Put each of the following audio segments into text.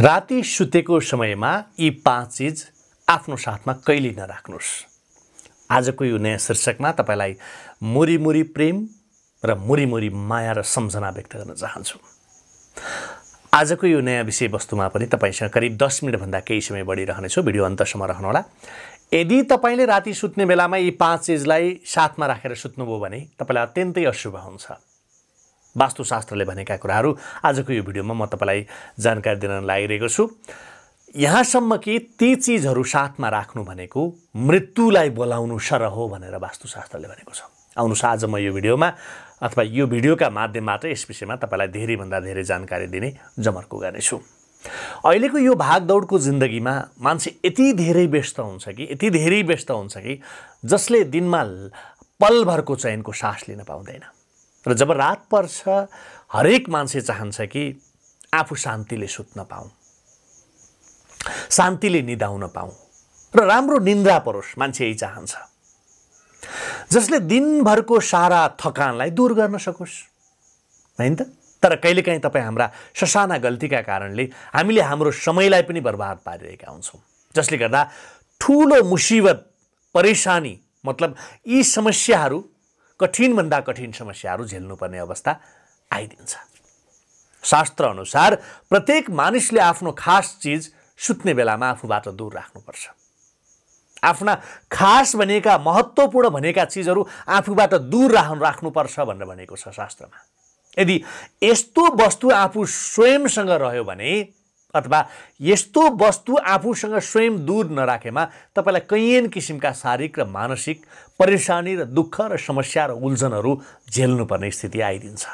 राति सुतेको समयमा यी पाँच चिज आफ्नो साथमा कहिले नराख्नुहोस् आजको यो नयाँ शीर्षकमा तपाईँलाई मुरीमुरी प्रेम र मुरीमुरी माया र सम्झना व्यक्त गर्न चाहन्छु आजको यो नयाँ विषयवस्तुमा पनि तपाईँसँग करिब दस मिनटभन्दा केही समय बढी रहनेछु भिडियो अन्तसम्म होला यदि तपाईँले राति सुत्ने बेलामा यी पाँच चिजलाई साथमा राखेर सुत्नुभयो भने तपाईँलाई अत्यन्तै अशुभ हुन्छ वास्तुशास्त्रले भनेका कुराहरू आजको यो भिडियोमा म तपाईँलाई जानकारी दिन लागिरहेको छु यहाँसम्म कि ती चिजहरू साथमा राख्नु भनेको मृत्युलाई बोलाउनु सर हो भनेर वास्तुशास्त्रले भनेको छ आउनुहोस् आज म यो भिडियोमा अथवा यो भिडियोका माध्यमबाट यस विषयमा तपाईँलाई धेरैभन्दा धेरै जानकारी दिने जमर्को गर्नेछु अहिलेको यो भागदौडको जिन्दगीमा मान्छे यति धेरै व्यस्त हुन्छ कि यति धेरै व्यस्त हुन्छ कि जसले दिनमा पलभरको चयनको सास लिन पाउँदैन र जब रात पर्छ हरेक मान्छे चाहन्छ कि आफू शान्तिले सुत्न पाऊँ शान्तिले निदाउन पाऊँ र राम्रो निन्द्रा परोस् मान्छे यही चाहन्छ जसले दिनभरको सारा थकानलाई दूर गर्न सकोस् होइन त तर कहिलेकाहीँ तपाईँ हाम्रा ससाना गल्तीका कारणले हामीले हाम्रो समयलाई पनि बर्बाद पारिरहेका हुन्छौँ जसले गर्दा ठुलो मुसिबत परेसानी मतलब यी समस्याहरू कठिनभन्दा कठिन समस्याहरू झेल्नुपर्ने अवस्था आइदिन्छ शास्त्र अनुसार प्रत्येक मानिसले आफ्नो खास चिज सुत्ने बेलामा आफूबाट दूर राख्नुपर्छ आफ्ना खास भनेका महत्त्वपूर्ण भनेका चिजहरू आफूबाट दूर राख राख्नुपर्छ भनेर भनेको छ शास्त्रमा यदि यस्तो वस्तु आफू स्वयंसँग रह्यो भने अथवा यस्तो वस्तु आफूसँग स्वयं दूर नराखेमा तपाईँलाई कैयन किसिमका शारीरिक र मानसिक परेसानी र दुःख र समस्या र उल्झनहरू झेल्नुपर्ने स्थिति आइदिन्छ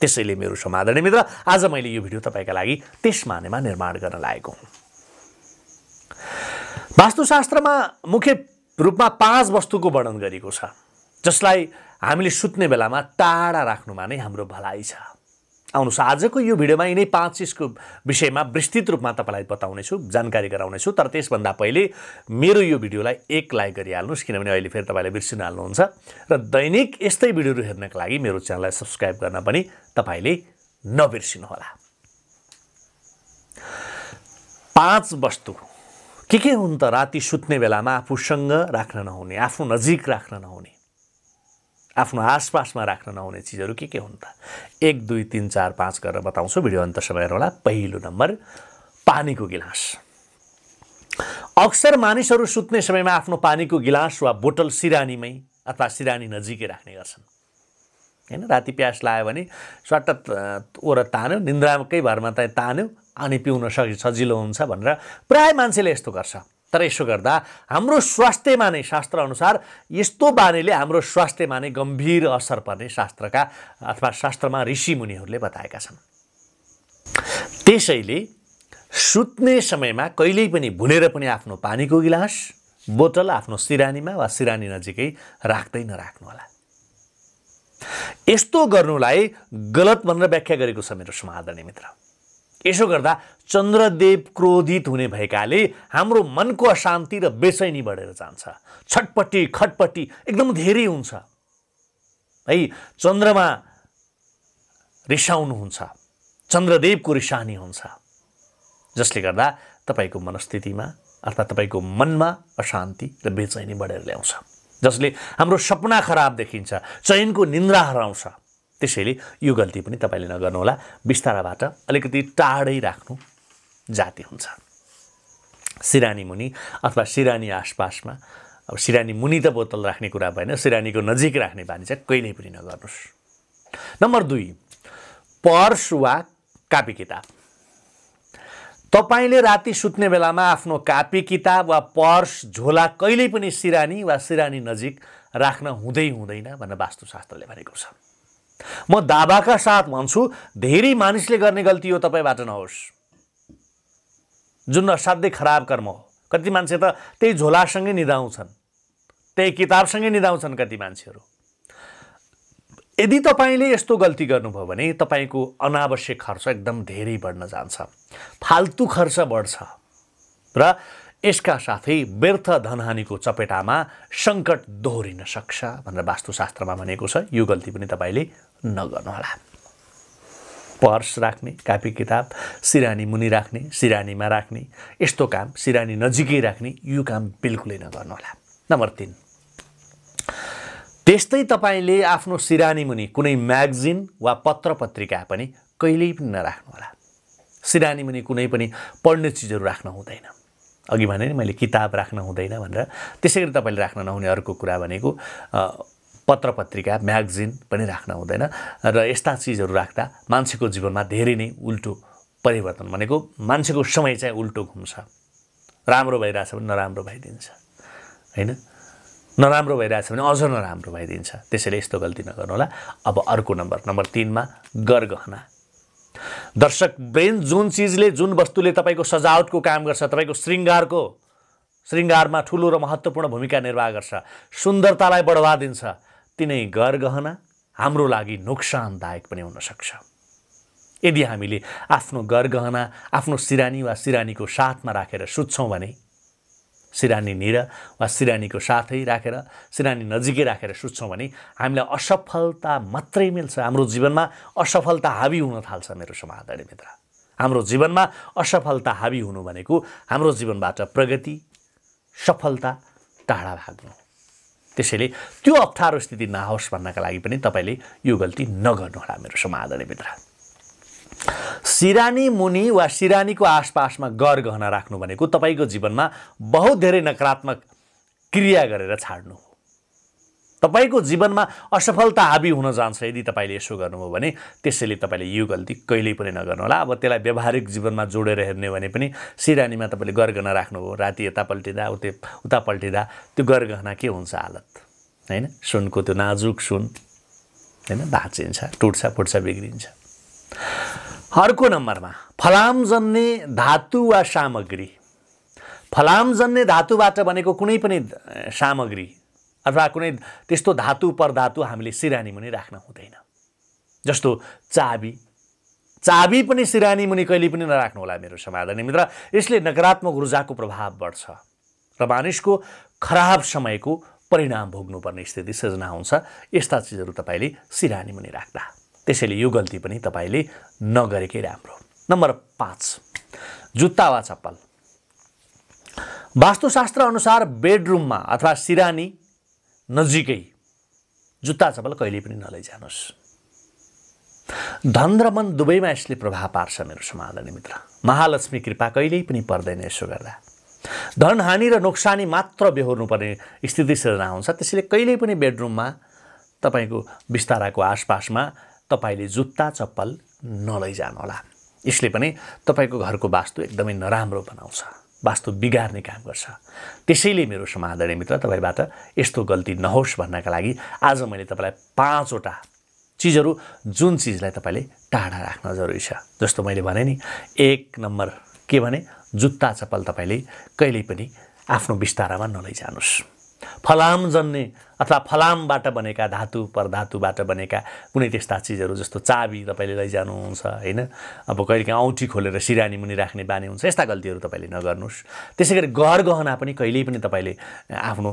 त्यसैले मेरो समाधानी मित्र आज मैले यो भिडियो तपाईँका लागि त्यस मानेमा निर्माण गर्न लागेको हुँ वास्तुशास्त्रमा मुख्य रूपमा पाँच वस्तुको वर्णन गरिएको छ जसलाई हामीले सुत्ने बेलामा टाढा राख्नुमा नै हाम्रो भलाइ छ आउनुहोस् आजको यो भिडियोमा यिनै पाँच चिजको विषयमा विस्तृत रूपमा तपाईँलाई बताउनेछु जानकारी गराउनेछु तर त्यसभन्दा पहिले मेरो यो भिडियोलाई एक लाइक गरिहाल्नुहोस् किनभने अहिले फेरि तपाईँले बिर्सिन हाल्नुहुन्छ र दैनिक यस्तै भिडियोहरू हेर्नको लागि मेरो च्यानललाई सब्सक्राइब गर्न पनि तपाईँले नबिर्सिनुहोला पाँच वस्तु के के हुन् त राति सुत्ने बेलामा आफूसँग राख्न नहुने आफू नजिक राख्न नहुने आफ्नो आसपासमा राख्न नहुने चिजहरू के के हुन् त एक दुई तिन चार पाँच गरेर बताउँछु भिडियो अन्त समय होला पहिलो नम्बर पानीको गिलास अक्सर मानिसहरू सुत्ने समयमा आफ्नो पानीको गिलास वा बोतल सिरानीमै अथवा सिरानी नजिकै राख्ने गर्छन् होइन राति प्यास लाग्यो भने स्वाट ओर तान्यो निन्द्राकै भरमा त तान्यो अनि पिउन सजिलो हुन्छ भनेर प्रायः मान्छेले यस्तो गर्छ तर यसो गर्दा हाम्रो स्वास्थ्यमा नै अनुसार यस्तो बानीले हाम्रो स्वास्थ्यमा नै गम्भीर असर पर्ने शास्त्रका अथवा शास्त्रमा ऋषि ऋषिमुनिहरूले बताएका छन् त्यसैले सुत्ने समयमा कहिल्यै पनि भुलेर पनि आफ्नो पानीको गिलास बोतल आफ्नो सिरानीमा वा सिरानी नजिकै राख्दै नराख्नुहोला यस्तो गर्नुलाई गलत भनेर व्याख्या गरेको छ मेरो समादरणीय मित्र यसो गर्दा चन्द्रदेव क्रोधित हुने भएकाले हाम्रो मनको अशान्ति र बेचैनी बढेर जान्छ छटपट्टि खटपट्टि एकदम धेरै हुन्छ है चन्द्रमा रिसाउनुहुन्छ चन्द्रदेवको रिसानी हुन्छ जसले गर्दा तपाईँको मनस्थितिमा अर्थात् तपाईँको मनमा अशान्ति र बेचैनी बढेर ल्याउँछ जसले हाम्रो सपना खराब देखिन्छ चयनको निन्द्रा हराउँछ त्यसैले यो गल्ती पनि तपाईँले नगर्नुहोला बिस्ताराबाट अलिकति टाढै राख्नु जाति हुन्छ सिरानी मुनि अथवा सिरानी आसपासमा अब सिरानी मुनि त बोतल राख्ने कुरा भएन सिरानीको नजिक राख्ने बानी चाहिँ कहिल्यै पनि नगर्नुहोस् नम्बर दुई पर्स वा कापी किताब तपाईँले राति सुत्ने बेलामा आफ्नो कापी किताब वा पर्स झोला कहिल्यै पनि सिरानी वा सिरानी नजिक राख्न हुँदै हुँदैन भनेर वास्तुशास्त्रले भनेको छ म दावाका साथ भन्छु धेरै मानिसले गर्ने गल्ती हो तपाईँबाट नहोस् जुन असाध्यै खराब कर्म हो कति मान्छे त त्यही झोलासँगै निधाउँछन् त्यही किताबसँगै निधाउँछन् कति मान्छेहरू यदि तपाईँले यस्तो गल्ती गर्नुभयो भने तपाईँको अनावश्यक खर्च एकदम धेरै बढ्न जान्छ फाल्तु खर्च बढ्छ र यसका साथै व्यर्थ धनहानिको चपेटामा सङ्कट दोहोरिन सक्छ भनेर वास्तुशास्त्रमा भनेको छ यो गल्ती पनि तपाईँले नगर्नुहोला पर्स राख्ने कापी किताब सिरानी मुनि राख्ने सिरानीमा राख्ने यस्तो काम सिरानी नजिकै राख्ने यो काम बिल्कुलै नगर्नुहोला नम्बर तिन त्यस्तै तपाईँले आफ्नो सिरानी मुनि कुनै म्यागजिन वा पत्र पत्रिका पनि कहिल्यै पनि नराख्नुहोला सिरानी मुनि कुनै पनि पढ्ने चिजहरू राख्नु हुँदैन अघि भने नि मैले किताब राख्न हुँदैन भनेर त्यसै गरी तपाईँले राख्न नहुने अर्को कुरा भनेको पत्र पत्रिका म्यागजिन पनि राख्न हुँदैन र यस्ता चिजहरू राख्दा मान्छेको जीवनमा धेरै नै उल्टो परिवर्तन भनेको मान्छेको समय चाहिँ उल्टो घुम्छ राम्रो भइरहेछ भने नराम्रो भइदिन्छ होइन नराम्रो भइरहेछ भने अझ नराम्रो भइदिन्छ त्यसैले यस्तो गल्ती नगर्नु होला अब अर्को नम्बर नम्बर तिनमा गरगहना दर्शक ब्रेन जुन चिजले जुन वस्तुले तपाईँको सजावटको काम गर्छ तपाईँको शृङ्गारको शृङ्गारमा ठुलो र महत्त्वपूर्ण भूमिका निर्वाह गर्छ सुन्दरतालाई बढावा दिन्छ तिनै गरगहना हाम्रो लागि नोक्सानदायक पनि हुनसक्छ यदि हामीले आफ्नो गहना आफ्नो सिरानी वा सिरानीको साथमा राखेर सुत्छौँ भने सिरानी निर वा सिरानीको साथै राखेर सिरानी नजिकै राखेर सुत्छौँ भने हामीलाई असफलता मात्रै मिल्छ हाम्रो जीवनमा असफलता हावी हुन थाल्छ मेरो समाधानी मित्र हाम्रो जीवनमा असफलता हावी हुनु भनेको हाम्रो जीवनबाट प्रगति सफलता टाढा भाग्नु त्यसैले त्यो अप्ठ्यारो स्थिति नहोस् भन्नका लागि पनि तपाईँले यो गल्ती नगर्नुहोला मेरो समाधानी मित्र सिरानी मुनि वा सिरानीको आसपासमा गरगहना राख्नु भनेको तपाईँको जीवनमा बहुत धेरै नकारात्मक क्रिया गरेर छाड्नु हो तपाईँको जीवनमा असफलता हाबी हुन जान्छ यदि तपाईँले यसो गर्नुभयो भने त्यसैले तपाईँले यो गल्ती कहिल्यै पनि नगर्नुहोला अब त्यसलाई व्यावहारिक जीवनमा जोडेर हेर्ने भने पनि सिरानीमा तपाईँले गरगहना राख्नुभयो राति यता पल्टिँदा उते उता पल्टिँदा त्यो गरगहना के हुन्छ हालत होइन सुनको त्यो नाजुक सुन होइन भाँचिन्छ टुट्छ फुट्छ बिग्रिन्छ अर्को नम्बरमा फलामजन्ने धातु वा सामग्री फलामजन्ने धातुबाट बनेको कुनै पनि सामग्री अथवा कुनै त्यस्तो धातु परधातु हामीले सिरानी मुनि राख्न हुँदैन जस्तो चाबी चाबी पनि सिरानी मुनि कहिले पनि नराख्नु होला मेरो समाधान मित्र यसले नकारात्मक ऊर्जाको प्रभाव बढ्छ र मानिसको खराब समयको परिणाम भोग्नुपर्ने स्थिति सृजना हुन्छ यस्ता चिजहरू तपाईँले सिरानी मुनि राख्दा त्यसैले यो गल्ती पनि तपाईँले नगरेकै राम्रो नम्बर पाँच जुत्ता वा चप्पल वास्तुशास्त्र अनुसार बेडरुममा अथवा सिरानी नजिकै जुत्ता चप्पल कहिले पनि नलैजानुहोस् धन र मन दुवैमा यसले प्रभाव पार्छ मेरो समाधानी मित्र महालक्ष्मी कृपा कहिल्यै पनि पर्दैन यसो गर्दा धन हानि र नोक्सानी मात्र बेहोर्नुपर्ने स्थिति सिर्जना हुन्छ त्यसैले कहिल्यै पनि बेडरुममा तपाईँको बिस्ताराको आसपासमा तपाईँले जुत्ता चप्पल नलैजानुहोला यसले पनि तपाईँको घरको वास्तु एकदमै नराम्रो बनाउँछ वास्तु बिगार्ने काम गर्छ त्यसैले मेरो समाधारणीय मित्र तपाईँबाट यस्तो गल्ती नहोस् भन्नका लागि आज मैले तपाईँलाई पाँचवटा चिजहरू जुन चिजलाई तपाईँले टाढा राख्न जरुरी छ जस्तो मैले भने नि एक नम्बर के भने जुत्ता चप्पल तपाईँले कहिल्यै पनि आफ्नो बिस्तारामा नलैजानुस् फलाम जन्ने अथवा फलामबाट बनेका धातु परधातुबाट बनेका कुनै त्यस्ता चिजहरू जस्तो चाबी तपाईँले लैजानुहुन्छ होइन अब कहिलेकाहीँ औँठी खोलेर सिरानी मुनि राख्ने बानी हुन्छ यस्ता गल्तीहरू तपाईँले नगर्नुहोस् त्यसै गरी घर गहना पनि कहिल्यै पनि तपाईँले आफ्नो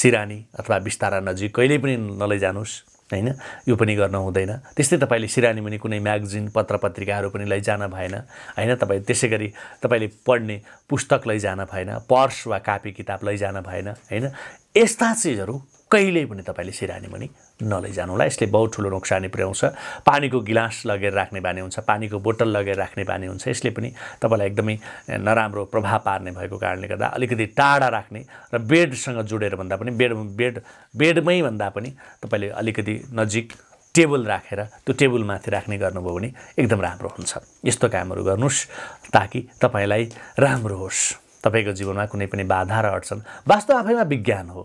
सिरानी अथवा बिस्तारा नजिक कहिल्यै पनि नलैजानुहोस् होइन यो पनि गर्न हुँदैन त्यस्तै तपाईँले सिरानीमुनि कुनै म्यागजिन पत्र पत्रिकाहरू पनि लैजान भएन होइन तपाईँ त्यसै गरी तपाईँले पढ्ने पुस्तक लैजान भएन पर्स वा कापी किताब लैजान भएन होइन यस्ता चिजहरू कहिल्यै पनि तपाईँले सिरानी पनि नलैजानुहोला यसले बहुत ठुलो नोक्सानी पुर्याउँछ पानीको गिलास लगेर राख्ने बानी हुन्छ पानीको बोतल लगेर राख्ने बानी हुन्छ यसले पनि तपाईँलाई एकदमै नराम्रो प्रभाव पार्ने भएको कारणले गर्दा अलिकति टाढा राख्ने र बेडसँग जोडेर भन्दा पनि बेड बेड बेडमै भन्दा पनि तपाईँले अलिकति नजिक टेबल राखेर त्यो टेबलमाथि राख्ने गर्नुभयो भने एकदम राम्रो हुन्छ यस्तो कामहरू गर्नुहोस् ताकि तपाईँलाई राम्रो होस् तपाईँको जीवनमा कुनै पनि बाधा र अड्छन् वास्तव आफैमा विज्ञान हो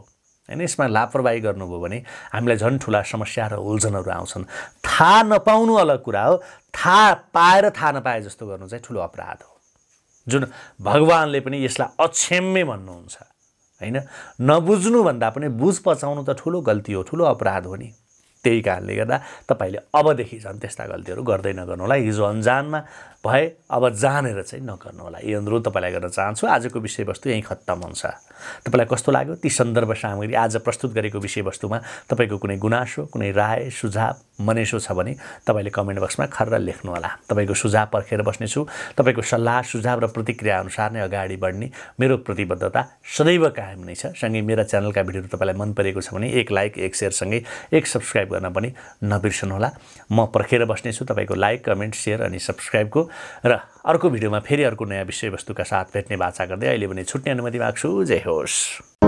होइन यसमा लापरवाही गर्नुभयो भने हामीलाई झन् ठुला समस्या र उल्झनहरू आउँछन् थाहा नपाउनु अलग कुरा हो थाहा पाएर थाहा नपाए जस्तो गर्नु चाहिँ ठुलो अपराध हो जुन भगवान्ले पनि यसलाई अक्षम्य भन्नुहुन्छ होइन नबुझ्नुभन्दा पनि बुझ पचाउनु त ठुलो गल्ती हो ठुलो अपराध हो नि त्यही कारणले गर्दा तपाईँले अबदेखि झन् त्यस्ता गल्तीहरू गर्दै होला हिजो अन्जानमा भए अब जानेर चाहिँ नगर्नु होला यी अनुरोध तपाईँलाई गर्न चाहन्छु आजको विषयवस्तु यहीँ खत्तम हुन्छ तपाईँलाई कस्तो लाग्यो ती सन्दर्भ सामग्री आज प्रस्तुत गरेको विषयवस्तुमा तपाईँको कुनै गुनासो कुनै राय सुझाव मनेसो छ भने तपाईँले कमेन्ट बक्समा लेख्नु लेख्नुहोला तपाईँको सुझाव पर्खेर बस्नेछु तपाईँको सल्लाह सुझाव र प्रतिक्रिया अनुसार नै अगाडि बढ्ने मेरो प्रतिबद्धता सदैव कायम नै छ सँगै मेरा च्यानलका भिडियोहरू तपाईँलाई मन परेको छ भने एक लाइक एक सेयरसँगै एक सब्सक्राइब गर्न पनि नबिर्सनुहोला म पर्खेर बस्नेछु तपाईँको लाइक कमेन्ट सेयर अनि सब्सक्राइबको र अर्को भिडियोमा फेरि अर्को नयाँ विषयवस्तुका साथ भेट्ने बाचा गर्दै अहिले भने छुट्ने अनुमति माग्छु जय होस्